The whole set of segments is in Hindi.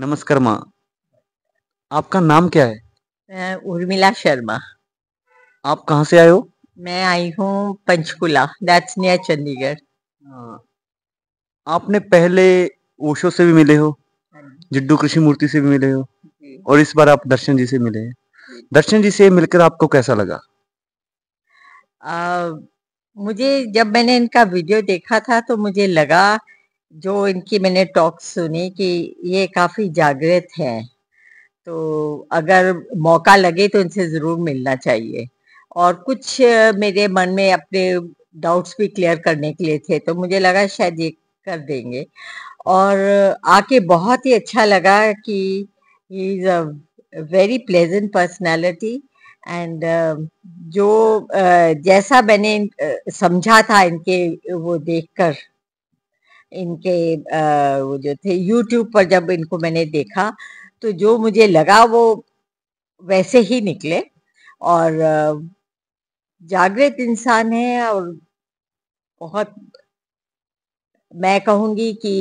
नमस्कार माँ आपका नाम क्या है मैं उर्मिला शर्मा आप कहाँ से आए हो मैं आई हूँ पंचकुला दैट्स नियर चंडीगढ़ हाँ। आपने पहले ओशो से भी मिले हो हाँ। जिड्डू कृषि मूर्ति से भी मिले हो और इस बार आप दर्शन जी से मिले हैं दर्शन जी से मिलकर आपको कैसा लगा आ, मुझे जब मैंने इनका वीडियो देखा था तो मुझे लगा जो इनकी मैंने टॉक सुनी कि ये काफ़ी जागृत हैं तो अगर मौका लगे तो इनसे ज़रूर मिलना चाहिए और कुछ मेरे मन में अपने डाउट्स भी क्लियर करने के लिए थे तो मुझे लगा शायद ये कर देंगे और आके बहुत ही अच्छा लगा कि he is a very pleasant personality and जो जैसा मैंने समझा था इनके वो देखकर इनके वो जो थे यूट्यूब पर जब इनको मैंने देखा तो जो मुझे लगा वो वैसे ही निकले और जागृत इंसान है और बहुत मैं कहूँगी कि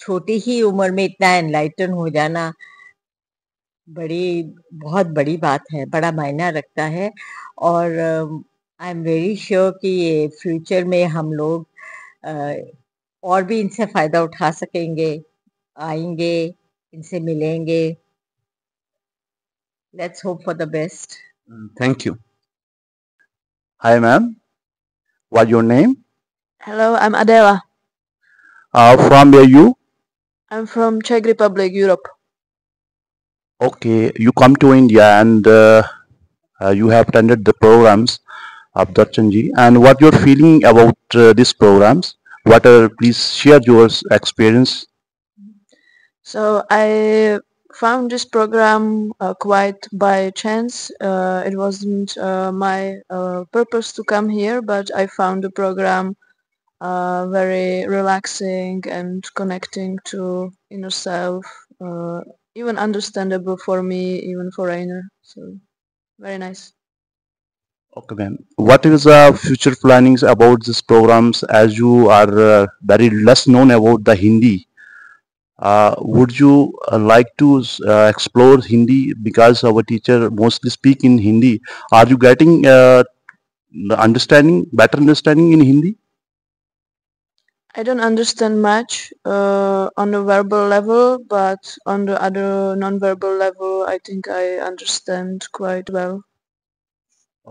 छोटी ही उम्र में इतना एनलाइटन हो जाना बड़ी बहुत बड़ी बात है बड़ा मायना रखता है और आई एम वेरी श्योर कि ये फ्यूचर में हम लोग और भी इनसे फ़ायदा उठा सकेंगे आएंगे इनसे मिलेंगे let's hope for the best. Mm, thank you. Hi, ma'am. What's your name? Hello, I'm Adela. Uh, from where you? I'm from Czech Republic, Europe. Okay, you come to India and uh, uh, you have attended the programs of Darchanji. And what you're feeling about uh, these programs? what are please share your experience so i found this program uh, quite by chance uh, it wasn't uh, my uh, purpose to come here but i found the program uh, very relaxing and connecting to inner self uh, even understandable for me even foreigner so very nice Okay, ma'am. What is the uh, future plannings about these programs as you are uh, very less known about the Hindi? Uh, would you uh, like to uh, explore Hindi because our teacher mostly speak in Hindi? Are you getting uh, understanding, better understanding in Hindi? I don't understand much on the verbal level, but on the other non-verbal level, I think I understand quite well.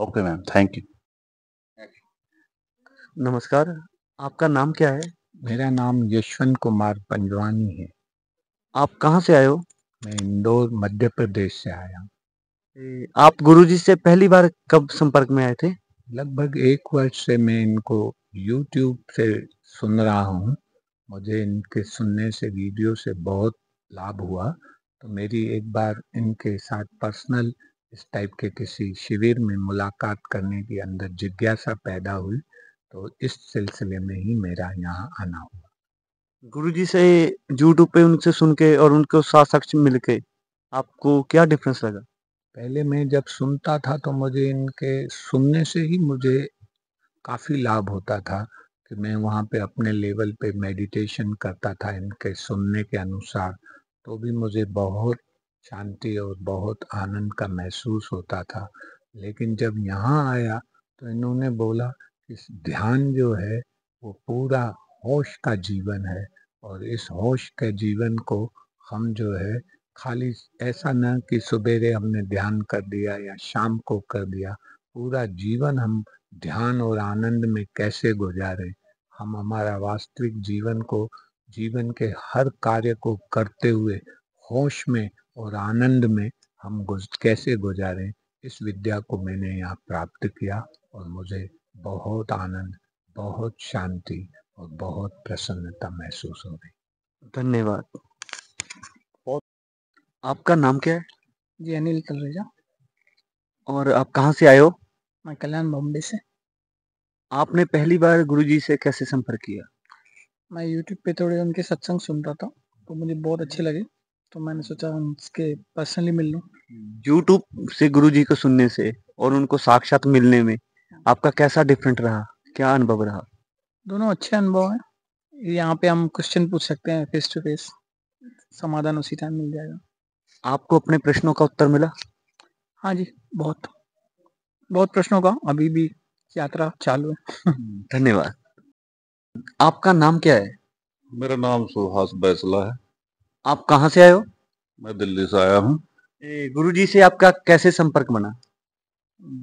Okay ma'am thank you नमस्कार आपका नाम क्या है मेरा नाम यशवंत कुमार पंजवानी है आप कहाँ से आए हो मैं इंदौर मध्य प्रदेश से आया आप गुरुजी से पहली बार कब संपर्क में आए थे लगभग एक वर्ष से मैं इनको यूट्यूब से सुन रहा हूँ मुझे इनके सुनने से वीडियो से बहुत लाभ हुआ तो मेरी एक बार इनके साथ पर्सनल इस टाइप के किसी शिविर में मुलाकात करने की अंदर जिज्ञासा पैदा हुई तो इस सिलसिले में ही मेरा यहाँ आना हुआ गुरु जी से यूट्यूब पे उनसे सुन के और उनके साथ साक्ष मिल के आपको क्या डिफरेंस लगा पहले मैं जब सुनता था तो मुझे इनके सुनने से ही मुझे काफ़ी लाभ होता था कि मैं वहाँ पे अपने लेवल पे मेडिटेशन करता था इनके सुनने के अनुसार तो भी मुझे बहुत शांति और बहुत आनंद का महसूस होता था लेकिन जब यहाँ आया तो इन्होंने बोला कि ध्यान जो है वो पूरा होश का जीवन है और इस होश के जीवन को हम जो है खाली ऐसा ना कि सबेरे हमने ध्यान कर दिया या शाम को कर दिया पूरा जीवन हम ध्यान और आनंद में कैसे गुजारें हम हमारा वास्तविक जीवन को जीवन के हर कार्य को करते हुए होश में और आनंद में हम गुज कैसे गुजारें इस विद्या को मैंने यहाँ प्राप्त किया और मुझे बहुत आनंद बहुत शांति और बहुत प्रसन्नता महसूस हो रही धन्यवाद आपका नाम क्या है जी अनिल तलरेजा और आप कहाँ से आए हो मैं कल्याण बॉम्बे से आपने पहली बार गुरुजी से कैसे संपर्क किया मैं यूट्यूब पे थोड़े उनके सत्संग सुन रहा था तो मुझे बहुत अच्छे लगे तो मैंने सोचा उनके पर्सनली मिल लूँ यूट्यूब से गुरु जी को सुनने से और उनको साक्षात मिलने में आपका कैसा डिफरेंट रहा क्या अनुभव रहा दोनों अच्छे अनुभव हैं यहाँ पे हम क्वेश्चन पूछ सकते हैं फेस टू फेस समाधान उसी टाइम मिल जाएगा आपको अपने प्रश्नों का उत्तर मिला हाँ जी बहुत बहुत प्रश्नों का अभी भी यात्रा चालू है धन्यवाद आपका नाम क्या है मेरा नाम सुहास बैसला है आप कहाँ से आए हो मैं दिल्ली से आया हूँ गुरु जी से आपका कैसे संपर्क बना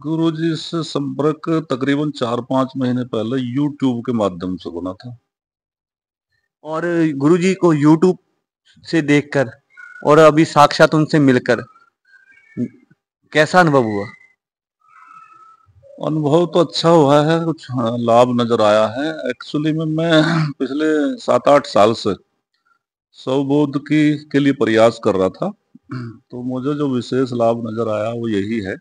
गुरु जी से संपर्क तकरीबन चार पांच महीने पहले यूट्यूब के माध्यम से बना था और गुरु जी को यूट्यूब से देखकर और अभी साक्षात उनसे मिलकर कैसा अनुभव हुआ अनुभव तो अच्छा हुआ है कुछ हाँ, लाभ नजर आया है एक्चुअली में मैं पिछले सात आठ साल से स्वबोध की के लिए प्रयास कर रहा था तो मुझे जो विशेष लाभ नजर आया वो यही है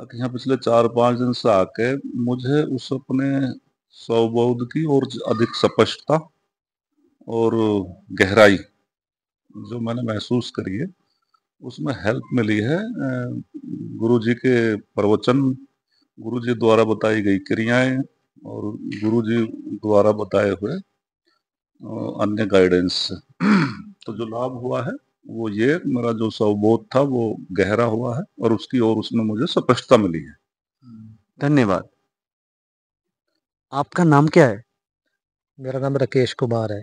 कि यहाँ पिछले चार पाँच दिन से आके मुझे उस अपने स्वबोध की और अधिक स्पष्टता और गहराई जो मैंने महसूस करी है उसमें हेल्प मिली है गुरु जी के प्रवचन गुरु जी द्वारा बताई गई क्रियाएं और गुरु जी द्वारा बताए हुए अन्य गाइडेंस से तो जो लाभ हुआ है वो ये मेरा जो स्वबोध था वो गहरा हुआ है और उसकी और उसमें मुझे स्पष्टता मिली है धन्यवाद आपका नाम क्या है मेरा नाम राकेश कुमार है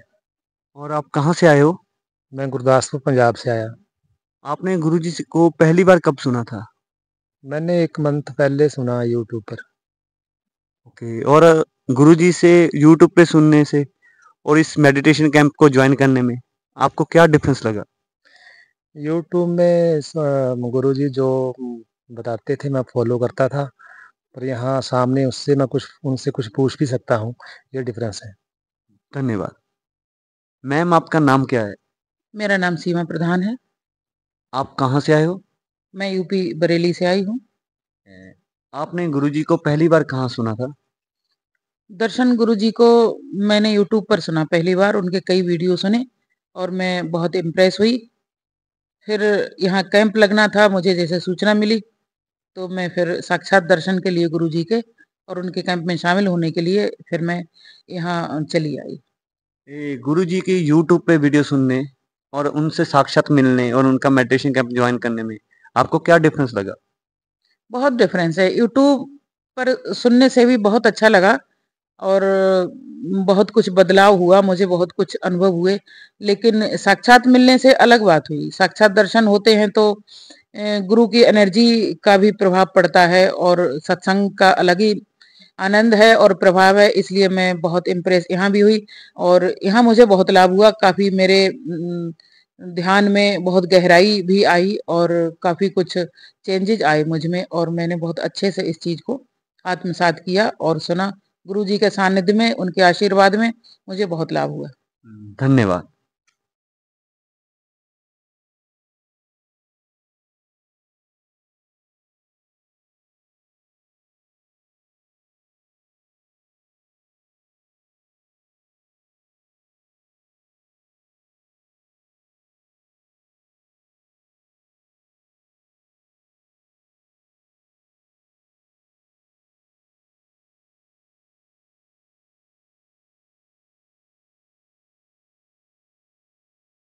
और आप कहाँ से आए हो मैं गुरदासपुर पंजाब से आया आपने गुरुजी को पहली बार कब सुना था मैंने एक मंथ पहले सुना यूट्यूब पर ओके और गुरुजी से यूट्यूब पे सुनने से और इस मेडिटेशन कैंप को ज्वाइन करने में आपको क्या डिफरेंस लगा यूट्यूब में गुरु जी जो बताते थे मैं फॉलो करता था पर यहाँ सामने उससे मैं कुछ उनसे कुछ पूछ भी सकता हूँ ये डिफरेंस है धन्यवाद मैम आपका नाम क्या है मेरा नाम सीमा प्रधान है आप कहाँ से आए हो मैं यूपी बरेली से आई हूँ आपने गुरुजी को पहली बार कहाँ सुना था दर्शन गुरु जी को मैंने यूट्यूब पर सुना पहली बार उनके कई वीडियो सुने और मैं बहुत इम्प्रेस हुई फिर यहाँ कैंप लगना था मुझे जैसे सूचना मिली तो मैं फिर साक्षात दर्शन के लिए गुरु जी के और उनके कैंप में शामिल होने के लिए फिर मैं यहाँ चली आई ए, गुरु जी की यूट्यूब पे वीडियो सुनने और उनसे साक्षात मिलने और उनका मेडिटेशन कैंप ज्वाइन करने में आपको क्या डिफरेंस लगा बहुत डिफरेंस है यूट्यूब पर सुनने से भी बहुत अच्छा लगा और बहुत कुछ बदलाव हुआ मुझे बहुत कुछ अनुभव हुए लेकिन साक्षात मिलने से अलग बात हुई साक्षात दर्शन होते हैं तो गुरु की एनर्जी का भी प्रभाव पड़ता है और सत्संग का अलग ही आनंद है और प्रभाव है इसलिए मैं बहुत इम्प्रेस यहाँ भी हुई और यहाँ मुझे बहुत लाभ हुआ काफी मेरे ध्यान में बहुत गहराई भी आई और काफी कुछ चेंजेज आए मुझ में और मैंने बहुत अच्छे से इस चीज को आत्मसात किया और सुना गुरु जी के सानिध्य में उनके आशीर्वाद में मुझे बहुत लाभ हुआ धन्यवाद